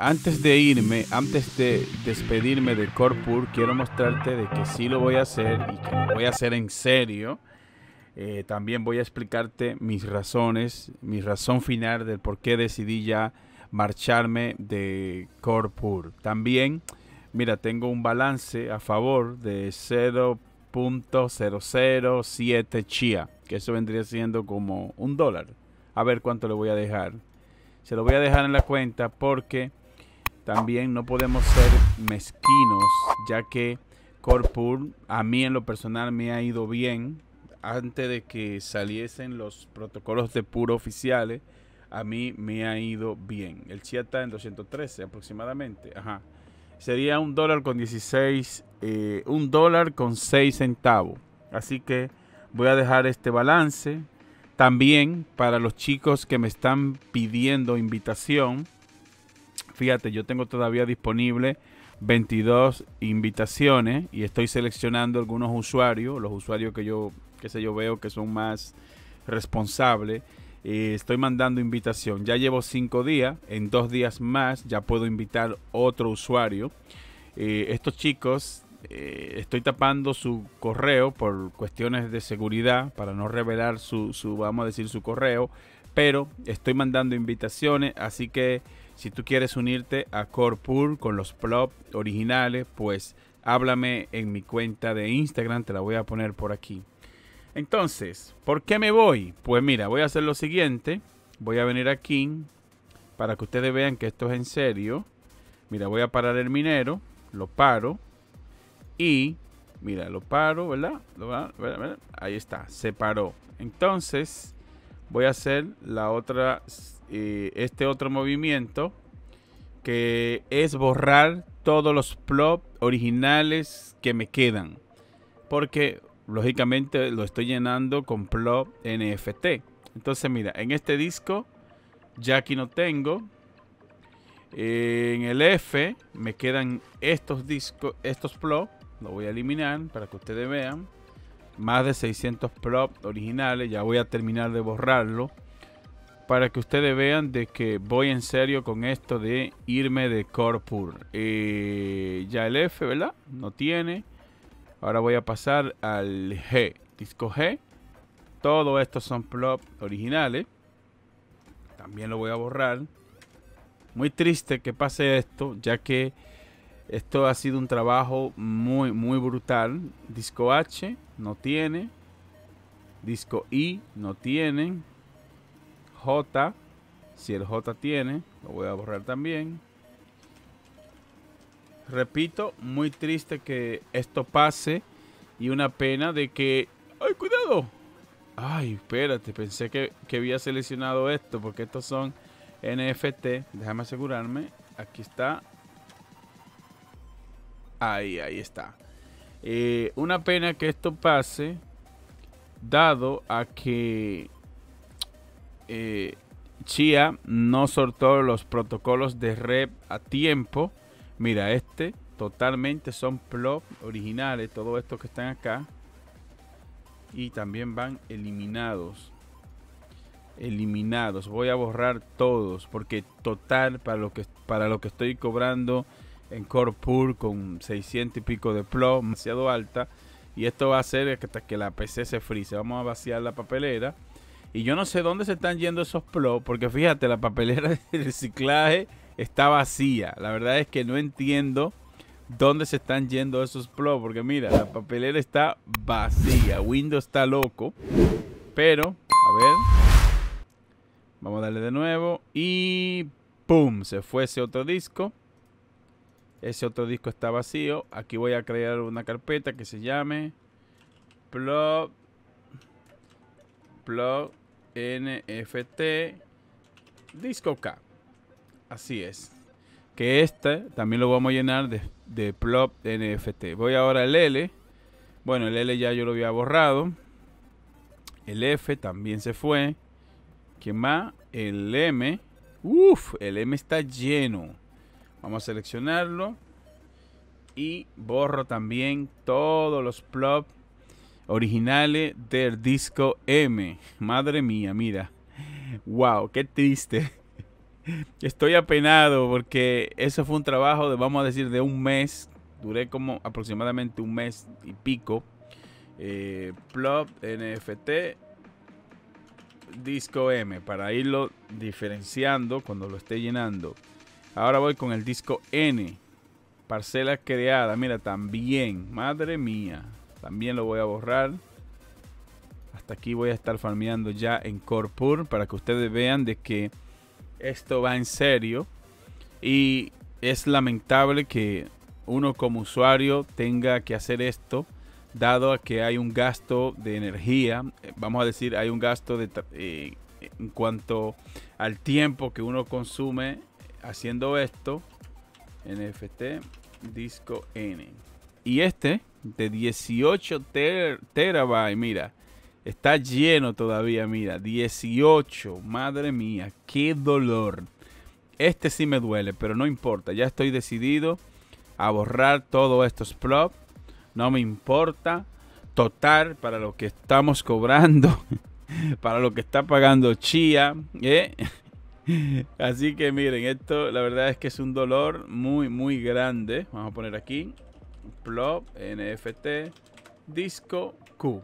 Antes de irme, antes de despedirme de Corpur, quiero mostrarte de que sí lo voy a hacer y que lo voy a hacer en serio. Eh, también voy a explicarte mis razones, mi razón final del por qué decidí ya marcharme de Corpur. También, mira, tengo un balance a favor de 0.007 chia, que eso vendría siendo como un dólar. A ver cuánto le voy a dejar. Se lo voy a dejar en la cuenta porque también no podemos ser mezquinos, ya que Corpur a mí en lo personal me ha ido bien. Antes de que saliesen los protocolos de puro oficiales, a mí me ha ido bien. El está en 213 aproximadamente. Ajá. Sería un dólar con 16, eh, un dólar con 6 centavos. Así que voy a dejar este balance. También para los chicos que me están pidiendo invitación, Fíjate, yo tengo todavía disponible 22 invitaciones y estoy seleccionando algunos usuarios, los usuarios que yo, qué sé yo, veo que son más responsables. Eh, estoy mandando invitación. Ya llevo 5 días. En 2 días más ya puedo invitar otro usuario. Eh, estos chicos, eh, estoy tapando su correo por cuestiones de seguridad, para no revelar su, su, vamos a decir, su correo. Pero estoy mandando invitaciones, así que si tú quieres unirte a Corpool con los plop originales, pues háblame en mi cuenta de Instagram, te la voy a poner por aquí. Entonces, ¿por qué me voy? Pues mira, voy a hacer lo siguiente. Voy a venir aquí para que ustedes vean que esto es en serio. Mira, voy a parar el minero, lo paro y mira, lo paro, ¿verdad? Ahí está, se paró. Entonces, voy a hacer la otra eh, este otro movimiento que es borrar todos los plots originales que me quedan. Porque lógicamente lo estoy llenando con plop NFT. Entonces mira, en este disco ya aquí no tengo. En el F me quedan estos discos, estos plop. Lo voy a eliminar para que ustedes vean. Más de 600 plots originales. Ya voy a terminar de borrarlo para que ustedes vean de que voy en serio con esto de irme de Corpur. Eh, ya el F, ¿verdad? No tiene. Ahora voy a pasar al G. Disco G. Todo esto son plops originales. También lo voy a borrar. Muy triste que pase esto, ya que esto ha sido un trabajo muy, muy brutal. Disco H no tiene. Disco I no tienen J. Si el J tiene, lo voy a borrar también. Repito, muy triste que esto pase. Y una pena de que... ¡Ay, cuidado! Ay, espérate, pensé que, había seleccionado esto porque estos son NFT. Déjame asegurarme. Aquí está. Ahí, ahí está. Eh, una pena que esto pase, dado a que eh, Chia no soltó los protocolos de red a tiempo. Mira, este totalmente son plop originales, Todo esto que están acá. Y también van eliminados. Eliminados. Voy a borrar todos. Porque total, para lo que, para lo que estoy cobrando en pool con 600 y pico de plop, demasiado alta. Y esto va a hacer hasta que la PC se freeze Vamos a vaciar la papelera. Y yo no sé dónde se están yendo esos plots, porque fíjate, la papelera de reciclaje está vacía. La verdad es que no entiendo dónde se están yendo esos plots, porque mira, la papelera está vacía. Windows está loco. Pero, a ver. Vamos a darle de nuevo. Y ¡pum! Se fue ese otro disco. Ese otro disco está vacío. Aquí voy a crear una carpeta que se llame plot plot NFT Disco K. Así es. Que este también lo vamos a llenar de, de plop NFT. Voy ahora al L. Bueno, el L ya yo lo había borrado. El F también se fue. ¿Quién más? El M. Uf, el M está lleno. Vamos a seleccionarlo. Y borro también todos los plop originales del disco M. Madre mía, mira. Wow, qué triste. Estoy apenado porque eso fue un trabajo de, vamos a decir, de un mes. Duré como aproximadamente un mes y pico. Eh, Plop, NFT, disco M, para irlo diferenciando cuando lo esté llenando. Ahora voy con el disco N. Parcela creada, mira, también. Madre mía. También lo voy a borrar. Hasta aquí voy a estar farmeando ya en Corpur para que ustedes vean de que esto va en serio. Y es lamentable que uno como usuario tenga que hacer esto, dado a que hay un gasto de energía, vamos a decir, hay un gasto de, eh, en cuanto al tiempo que uno consume haciendo esto, NFT, disco N. Y este de 18 terabytes, mira. Está lleno todavía, mira. 18, madre mía, qué dolor. Este sí me duele, pero no importa. Ya estoy decidido a borrar todos estos plops. No me importa. Total, para lo que estamos cobrando, para lo que está pagando Chia. ¿eh? Así que miren, esto la verdad es que es un dolor muy, muy grande. Vamos a poner aquí. Plop, NFT, Disco Q.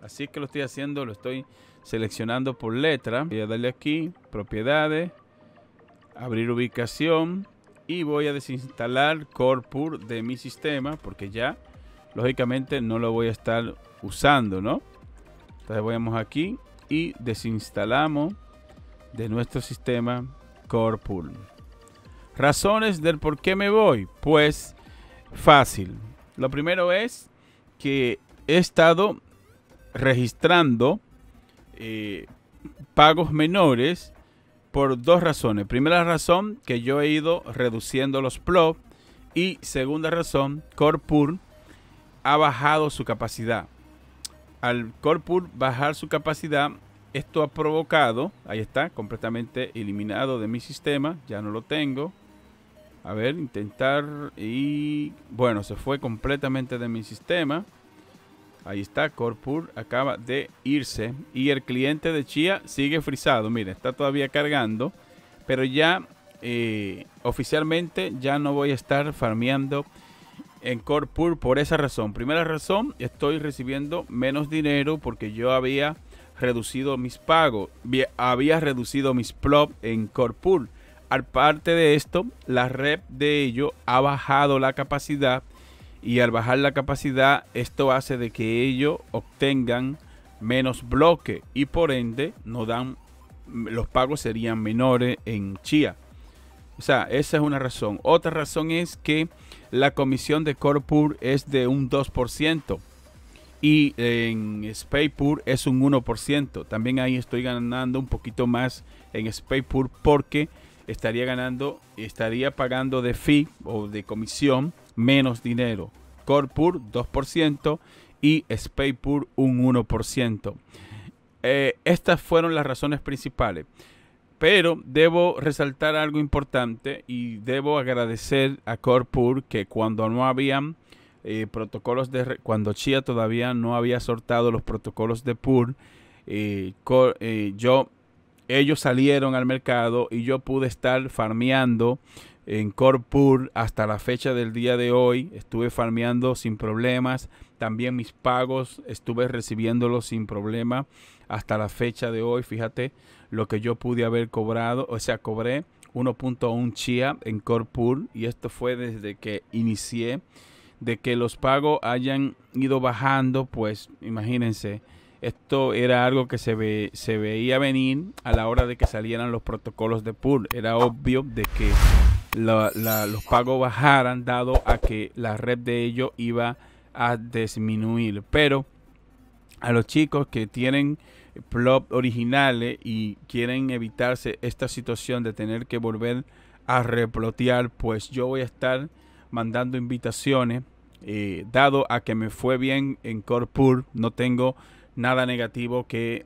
Así que lo estoy haciendo, lo estoy seleccionando por letra. Voy a darle aquí, propiedades, abrir ubicación y voy a desinstalar pool de mi sistema porque ya lógicamente no lo voy a estar usando, ¿no? Entonces vamos aquí y desinstalamos de nuestro sistema pool Razones del por qué me voy, pues fácil. Lo primero es que he estado registrando eh, pagos menores por dos razones. Primera razón, que yo he ido reduciendo los PLOP. Y segunda razón, Corpur ha bajado su capacidad. Al Corpur bajar su capacidad, esto ha provocado, ahí está, completamente eliminado de mi sistema, ya no lo tengo. A ver, intentar y bueno, se fue completamente de mi sistema. Ahí está, Corpur acaba de irse y el cliente de Chia sigue frisado. Mira, está todavía cargando, pero ya eh, oficialmente ya no voy a estar farmeando en Corpur por esa razón. Primera razón, estoy recibiendo menos dinero porque yo había reducido mis pagos, había reducido mis plop en Corpur parte de esto, la red de ello ha bajado la capacidad y al bajar la capacidad esto hace de que ellos obtengan menos bloque y por ende no dan los pagos serían menores en Chia. O sea, esa es una razón. Otra razón es que la comisión de Corpur es de un 2% y en SpacePur es un 1%. También ahí estoy ganando un poquito más en SpacePur porque estaría ganando, y estaría pagando de fee o de comisión menos dinero. Corpur 2% y SPAYPUR un 1%. Eh, estas fueron las razones principales. Pero debo resaltar algo importante y debo agradecer a Corpur que cuando no habían eh, protocolos de... cuando Chia todavía no había sortado los protocolos de PUR, eh, yo ellos salieron al mercado y yo pude estar farmeando en Corpur hasta la fecha del día de hoy. Estuve farmeando sin problemas. También mis pagos estuve recibiéndolos sin problema hasta la fecha de hoy. Fíjate lo que yo pude haber cobrado. O sea, cobré 1.1 chia en Corpur y esto fue desde que inicié. De que los pagos hayan ido bajando, pues imagínense esto era algo que se, se veía venir a la hora de que salieran los protocolos de pool. Era obvio de que los pagos bajaran dado a que la red de ellos iba a disminuir. Pero a los chicos que tienen plot originales y quieren evitarse esta situación de tener que volver a replotear, pues yo voy a estar mandando invitaciones. Eh, dado a que me fue bien en Corpur, no tengo nada negativo que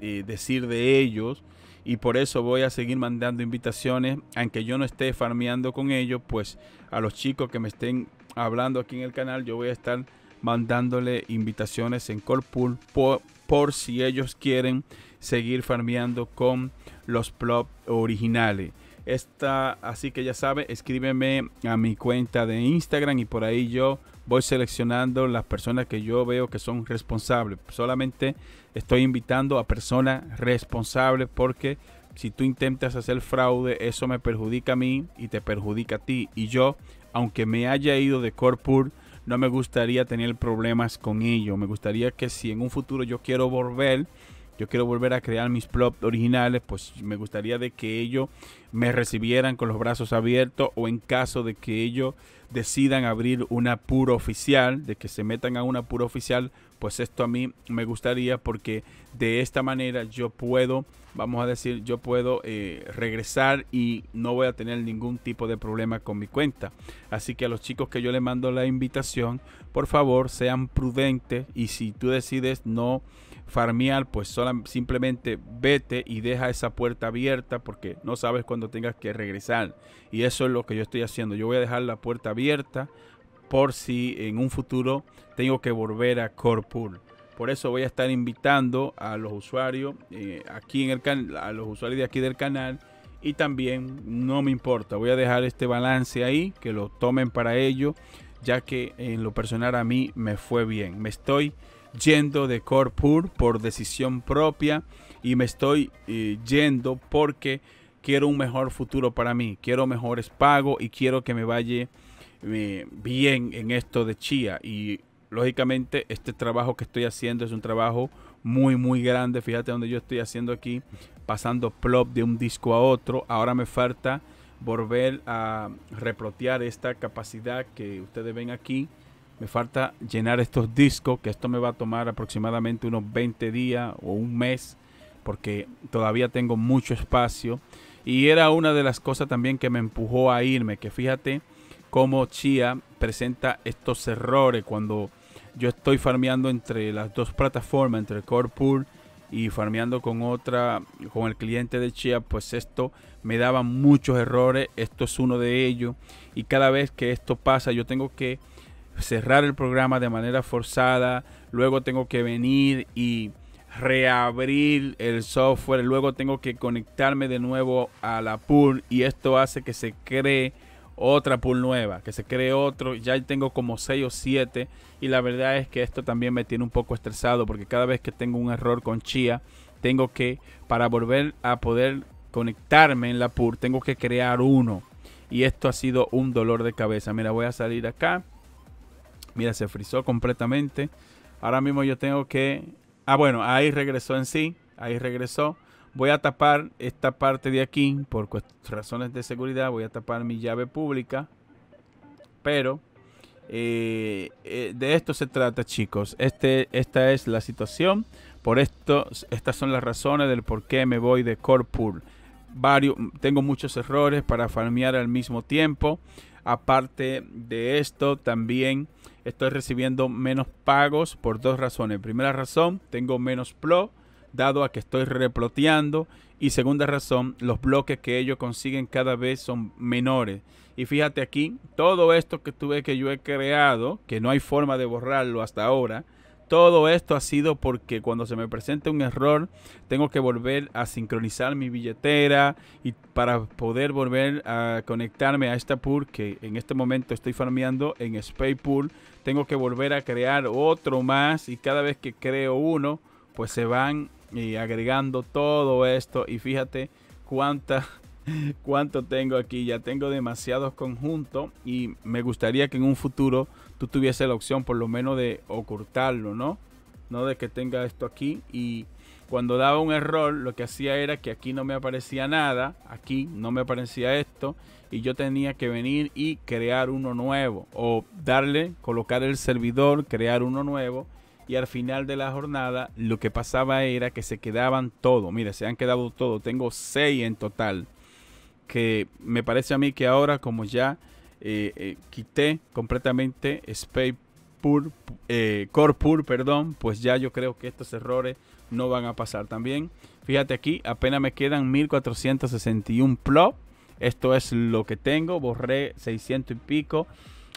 eh, decir de ellos y por eso voy a seguir mandando invitaciones, aunque yo no esté farmeando con ellos, pues a los chicos que me estén hablando aquí en el canal, yo voy a estar mandándole invitaciones en Callpool por, si ellos quieren seguir farmeando con los plop originales. Está, así que ya sabe, escríbeme a mi cuenta de Instagram y por ahí yo voy seleccionando las personas que yo veo que son responsables. Solamente estoy invitando a personas responsables porque si tú intentas hacer fraude, eso me perjudica a mí y te perjudica a ti. Y yo, aunque me haya ido de Corpur, no me gustaría tener problemas con ello. Me gustaría que si en un futuro yo quiero volver, yo quiero volver a crear mis plots originales, pues me gustaría de que ellos me recibieran con los brazos abiertos o en caso de que ellos decidan abrir una pura oficial, de que se metan a una pura oficial, pues esto a mí me gustaría porque de esta manera yo puedo, vamos a decir, yo puedo eh, regresar y no voy a tener ningún tipo de problema con mi cuenta. Así que a los chicos que yo les mando la invitación, por favor sean prudentes y si tú decides no farmear, pues sola, simplemente vete y deja esa puerta abierta porque no sabes cuándo tengas que regresar. Y eso es lo que yo estoy haciendo. Yo voy a dejar la puerta abierta por si en un futuro tengo que volver a Corpool. Por eso voy a estar invitando a los usuarios eh, aquí en el canal a los usuarios de aquí del canal y también no me importa, voy a dejar este balance ahí que lo tomen para ello, ya que en lo personal a mí me fue bien. Me estoy yendo de Corpur por decisión propia y me estoy eh, yendo porque quiero un mejor futuro para mí, quiero mejores pagos y quiero que me vaya eh, bien en esto de Chía. Y lógicamente este trabajo que estoy haciendo es un trabajo muy, muy grande. Fíjate donde yo estoy haciendo aquí, pasando plop de un disco a otro. Ahora me falta volver a replotear esta capacidad que ustedes ven aquí me falta llenar estos discos, que esto me va a tomar aproximadamente unos 20 días o un mes, porque todavía tengo mucho espacio. Y era una de las cosas también que me empujó a irme, que fíjate cómo Chia presenta estos errores cuando yo estoy farmeando entre las dos plataformas, entre el Pool y farmeando con otra, con el cliente de Chia, pues esto me daba muchos errores, esto es uno de ellos y cada vez que esto pasa yo tengo que cerrar el programa de manera forzada, luego tengo que venir y reabrir el software, luego tengo que conectarme de nuevo a la pool y esto hace que se cree otra pool nueva, que se cree otro, ya tengo como 6 o 7 y la verdad es que esto también me tiene un poco estresado porque cada vez que tengo un error con Chia, tengo que, para volver a poder conectarme en la pool, tengo que crear uno y esto ha sido un dolor de cabeza. Mira, voy a salir acá Mira, se frizó completamente. Ahora mismo yo tengo que... Ah, bueno, ahí regresó en sí. Ahí regresó. Voy a tapar esta parte de aquí por razones de seguridad. Voy a tapar mi llave pública. Pero eh, eh, de esto se trata, chicos. Este, esta es la situación. Por esto, estas son las razones del por qué me voy de Core Pool. tengo muchos errores para farmear al mismo tiempo. Aparte de esto, también estoy recibiendo menos pagos por dos razones. Primera razón, tengo menos plo, dado a que estoy reploteando. Y segunda razón, los bloques que ellos consiguen cada vez son menores. Y fíjate aquí, todo esto que tuve que yo he creado, que no hay forma de borrarlo hasta ahora, todo esto ha sido porque cuando se me presenta un error, tengo que volver a sincronizar mi billetera y para poder volver a conectarme a esta pool que en este momento estoy farmeando en Space Pool, tengo que volver a crear otro más y cada vez que creo uno, pues se van eh, agregando todo esto y fíjate cuánta cuánto tengo aquí. Ya tengo demasiados conjuntos y me gustaría que en un futuro tuviese la opción por lo menos de ocultarlo, ¿no? No de que tenga esto aquí y cuando daba un error lo que hacía era que aquí no me aparecía nada, aquí no me aparecía esto y yo tenía que venir y crear uno nuevo o darle, colocar el servidor, crear uno nuevo y al final de la jornada lo que pasaba era que se quedaban todos, mira se han quedado todo tengo seis en total que me parece a mí que ahora como ya eh, eh, quité completamente Space Pur, eh, Core perdón, pues ya yo creo que estos errores no van a pasar también. Fíjate aquí, apenas me quedan 1461 plop Esto es lo que tengo, borré 600 y pico.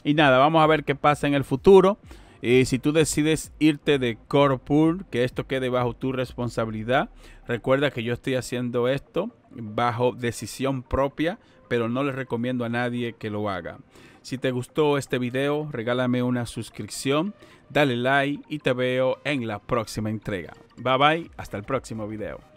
Y nada, vamos a ver qué pasa en el futuro. y si tú decides irte de Core Pool, que esto quede bajo tu responsabilidad, recuerda que yo estoy haciendo esto bajo decisión propia pero no les recomiendo a nadie que lo haga. Si te gustó este video, regálame una suscripción, dale like y te veo en la próxima entrega. Bye bye, hasta el próximo video.